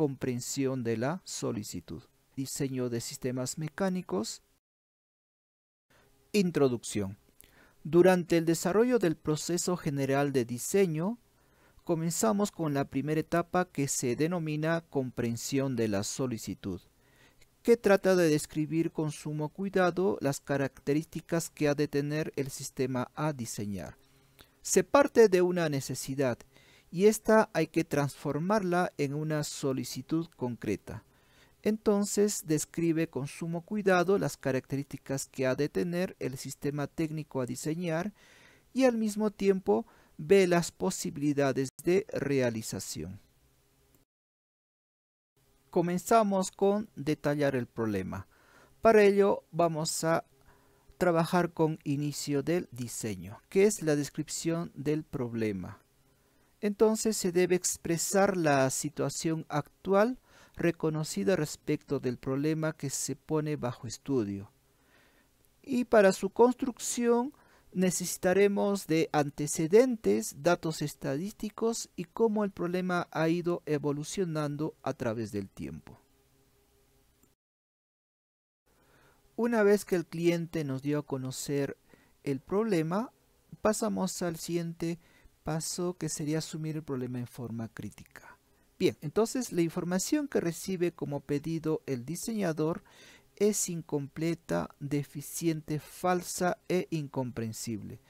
comprensión de la solicitud. Diseño de sistemas mecánicos. Introducción. Durante el desarrollo del proceso general de diseño, comenzamos con la primera etapa que se denomina comprensión de la solicitud, que trata de describir con sumo cuidado las características que ha de tener el sistema a diseñar. Se parte de una necesidad y esta hay que transformarla en una solicitud concreta. Entonces describe con sumo cuidado las características que ha de tener el sistema técnico a diseñar y al mismo tiempo ve las posibilidades de realización. Comenzamos con detallar el problema. Para ello vamos a trabajar con inicio del diseño, que es la descripción del problema entonces se debe expresar la situación actual reconocida respecto del problema que se pone bajo estudio. Y para su construcción necesitaremos de antecedentes, datos estadísticos y cómo el problema ha ido evolucionando a través del tiempo. Una vez que el cliente nos dio a conocer el problema, pasamos al siguiente paso que sería asumir el problema en forma crítica. Bien, entonces la información que recibe como pedido el diseñador es incompleta, deficiente, falsa e incomprensible.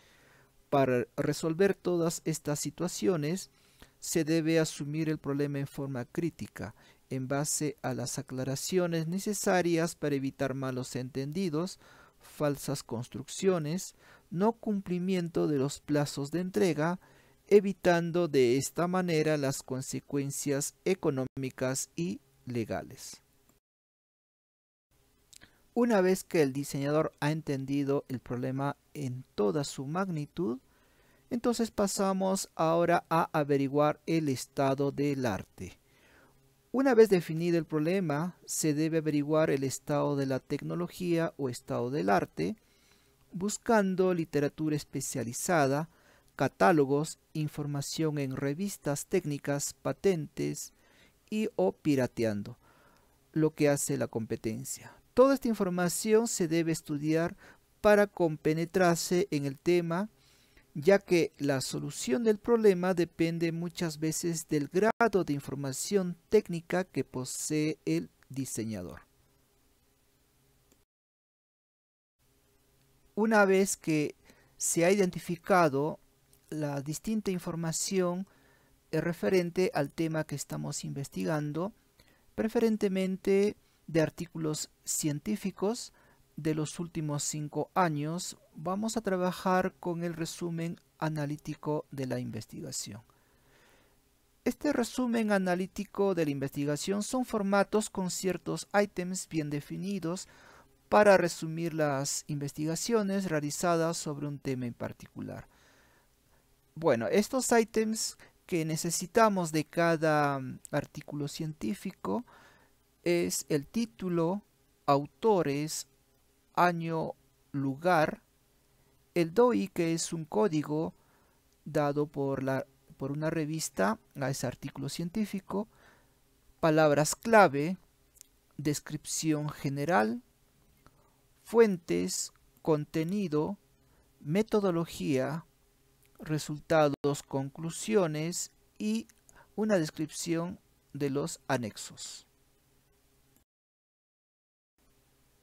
Para resolver todas estas situaciones, se debe asumir el problema en forma crítica, en base a las aclaraciones necesarias para evitar malos entendidos, falsas construcciones, no cumplimiento de los plazos de entrega, evitando de esta manera las consecuencias económicas y legales. Una vez que el diseñador ha entendido el problema en toda su magnitud, entonces pasamos ahora a averiguar el estado del arte. Una vez definido el problema, se debe averiguar el estado de la tecnología o estado del arte, buscando literatura especializada, catálogos, información en revistas técnicas, patentes y o pirateando lo que hace la competencia. Toda esta información se debe estudiar para compenetrarse en el tema, ya que la solución del problema depende muchas veces del grado de información técnica que posee el diseñador. Una vez que se ha identificado la distinta información eh, referente al tema que estamos investigando, preferentemente de artículos científicos de los últimos cinco años, vamos a trabajar con el resumen analítico de la investigación. Este resumen analítico de la investigación son formatos con ciertos ítems bien definidos para resumir las investigaciones realizadas sobre un tema en particular. Bueno, estos ítems que necesitamos de cada mm, artículo científico es el título, autores, año, lugar, el DOI que es un código dado por, por una revista a ese artículo científico, palabras clave, descripción general, fuentes, contenido, metodología, resultados, conclusiones y una descripción de los anexos.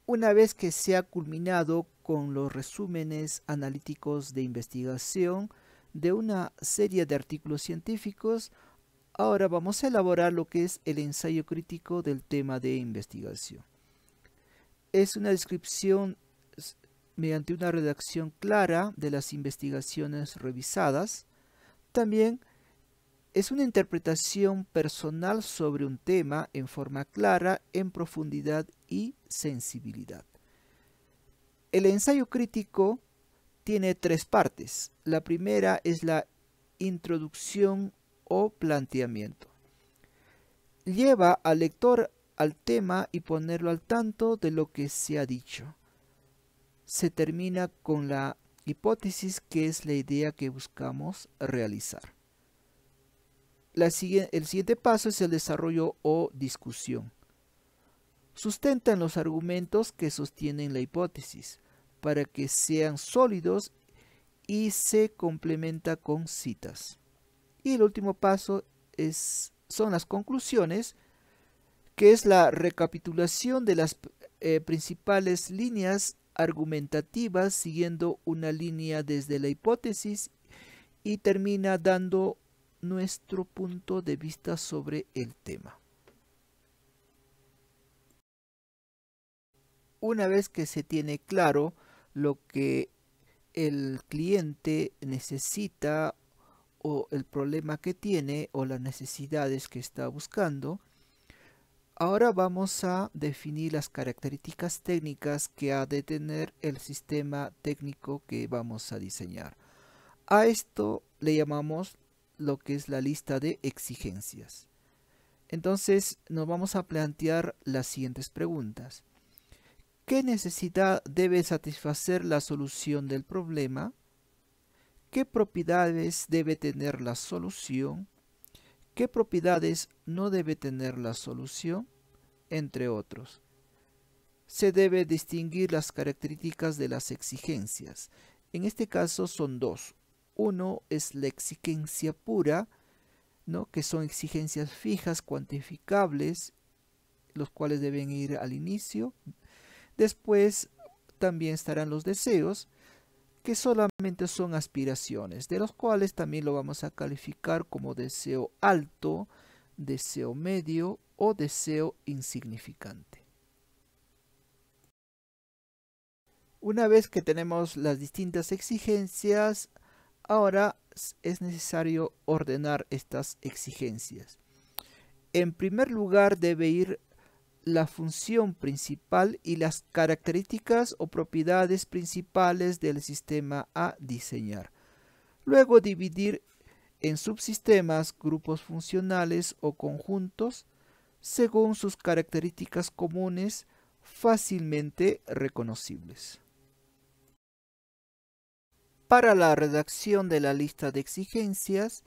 Una vez que se ha culminado con los resúmenes analíticos de investigación de una serie de artículos científicos, ahora vamos a elaborar lo que es el ensayo crítico del tema de investigación. Es una descripción mediante una redacción clara de las investigaciones revisadas. También es una interpretación personal sobre un tema en forma clara, en profundidad y sensibilidad. El ensayo crítico tiene tres partes. La primera es la introducción o planteamiento. Lleva al lector al tema y ponerlo al tanto de lo que se ha dicho se termina con la hipótesis que es la idea que buscamos realizar. el siguiente paso es el desarrollo o discusión. Sustentan los argumentos que sostienen la hipótesis para que sean sólidos y se complementa con citas. Y el último paso es, son las conclusiones, que es la recapitulación de las eh, principales líneas argumentativas siguiendo una línea desde la hipótesis y termina dando nuestro punto de vista sobre el tema. Una vez que se tiene claro lo que el cliente necesita o el problema que tiene o las necesidades que está buscando, Ahora vamos a definir las características técnicas que ha de tener el sistema técnico que vamos a diseñar. A esto le llamamos lo que es la lista de exigencias. Entonces nos vamos a plantear las siguientes preguntas. ¿Qué necesidad debe satisfacer la solución del problema? ¿Qué propiedades debe tener la solución? qué propiedades no debe tener la solución, entre otros. Se debe distinguir las características de las exigencias. En este caso son dos. Uno es la exigencia pura, ¿no? que son exigencias fijas, cuantificables, los cuales deben ir al inicio. Después también estarán los deseos, que solamente son aspiraciones, de los cuales también lo vamos a calificar como deseo alto, deseo medio o deseo insignificante. Una vez que tenemos las distintas exigencias, ahora es necesario ordenar estas exigencias. En primer lugar debe ir la función principal y las características o propiedades principales del sistema a diseñar. Luego dividir en subsistemas, grupos funcionales o conjuntos según sus características comunes fácilmente reconocibles. Para la redacción de la lista de exigencias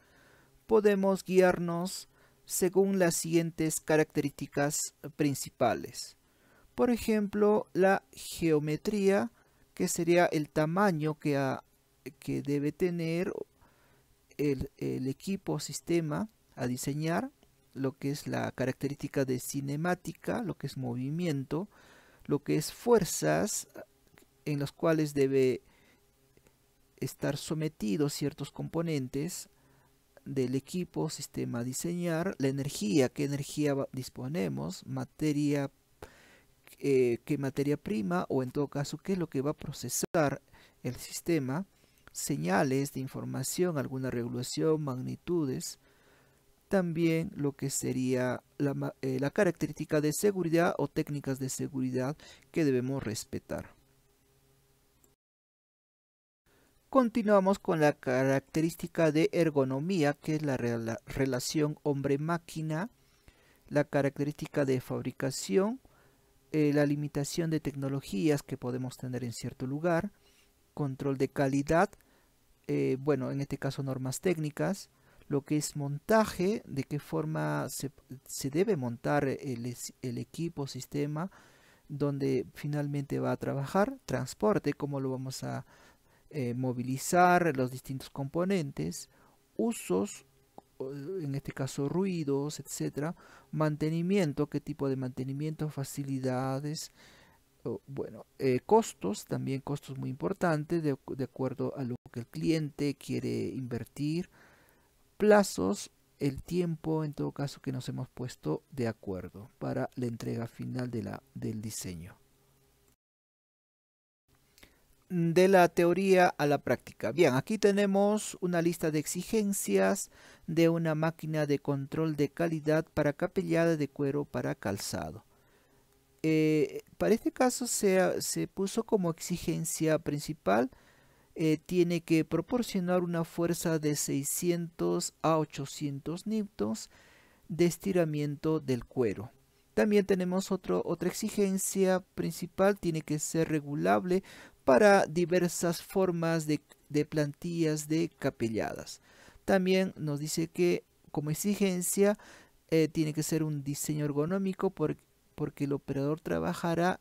podemos guiarnos según las siguientes características principales. Por ejemplo, la geometría, que sería el tamaño que, que debe tener el, equipo o sistema a diseñar, lo que es la característica de cinemática, lo que es movimiento, lo que es fuerzas en las cuales debe estar sometidos ciertos componentes, del equipo, sistema diseñar, la energía, qué energía disponemos, materia, eh, qué materia prima o en todo caso qué es lo que va a procesar el sistema, señales de información, alguna regulación, magnitudes, también lo que sería la eh, característica de seguridad o técnicas de seguridad que debemos respetar. Continuamos con la característica de ergonomía, que es la relación hombre-máquina, la característica de fabricación, eh, la limitación de tecnologías que podemos tener en cierto lugar, control de calidad, eh, bueno, en este caso normas técnicas, lo que es montaje, de qué forma se, debe montar el, el, equipo, sistema, donde finalmente va a trabajar, transporte, cómo lo vamos a eh, movilizar los distintos componentes, usos, en este caso ruidos, etcétera, mantenimiento, qué tipo de mantenimiento, facilidades, bueno, eh, costos, también costos muy importantes de, acuerdo a lo que el cliente quiere invertir, plazos, el tiempo, en todo caso, que nos hemos puesto de acuerdo para la entrega final del diseño de la teoría a la práctica. Bien, aquí tenemos una lista de exigencias de una máquina de control de calidad para capellada de cuero para calzado. Eh, para este caso se, se, puso como exigencia principal, eh, tiene que proporcionar una fuerza de 600 a 800 newtons de estiramiento del cuero. También tenemos otra exigencia principal, tiene que ser regulable para diversas formas de, plantillas de capelladas. También nos dice que como exigencia eh, tiene que ser un diseño ergonómico porque el operador trabajará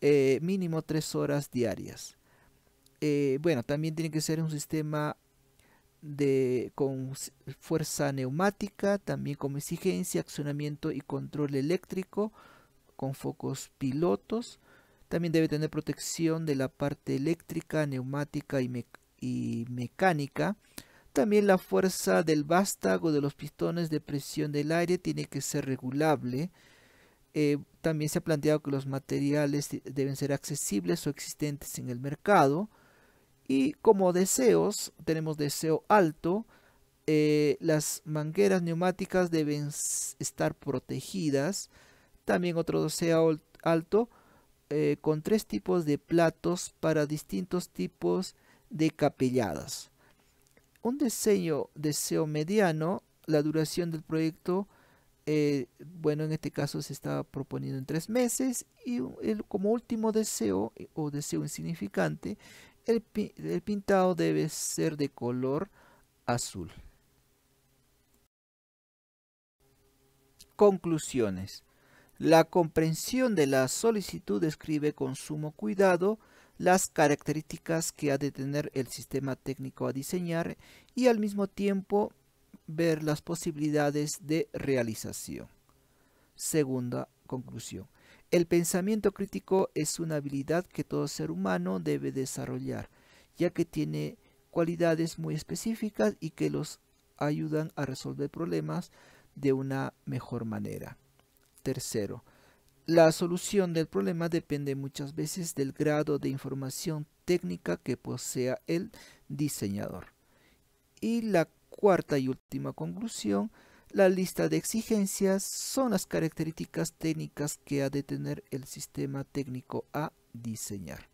eh, mínimo tres horas diarias. Eh, bueno, también tiene que ser un sistema de, con fuerza neumática, también como exigencia, accionamiento y control eléctrico, con focos pilotos. También debe tener protección de la parte eléctrica, neumática y, mecánica. También la fuerza del vástago de los pistones de presión del aire tiene que ser regulable. Eh, también se ha planteado que los materiales eh, deben ser accesibles o existentes en el mercado. Y como deseos, tenemos deseo alto. Eh, las mangueras neumáticas deben estar protegidas. También otro deseo alto eh, con tres tipos de platos para distintos tipos de capelladas. Un diseño, deseo mediano, la duración del proyecto, eh, bueno, en este caso se estaba proponiendo en tres meses. Y como último deseo o deseo insignificante, el, pintado debe ser de color azul. Conclusiones. La comprensión de la solicitud describe con sumo cuidado las características que ha de tener el sistema técnico a diseñar y al mismo tiempo ver las posibilidades de realización. Segunda conclusión. El pensamiento crítico es una habilidad que todo ser humano debe desarrollar, ya que tiene cualidades muy específicas y que los ayudan a resolver problemas de una mejor manera. Tercero, la solución del problema depende muchas veces del grado de información técnica que posea el diseñador. Y la cuarta y última conclusión, la lista de exigencias son las características técnicas que ha de tener el sistema técnico a diseñar.